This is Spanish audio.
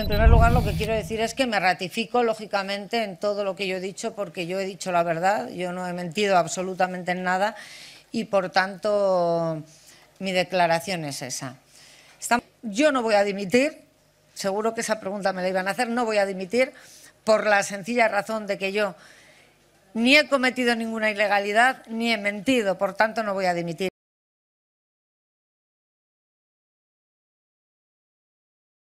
En primer lugar, lo que quiero decir es que me ratifico, lógicamente, en todo lo que yo he dicho, porque yo he dicho la verdad, yo no he mentido absolutamente en nada y, por tanto, mi declaración es esa. Yo no voy a dimitir, seguro que esa pregunta me la iban a hacer, no voy a dimitir por la sencilla razón de que yo ni he cometido ninguna ilegalidad ni he mentido, por tanto no voy a dimitir.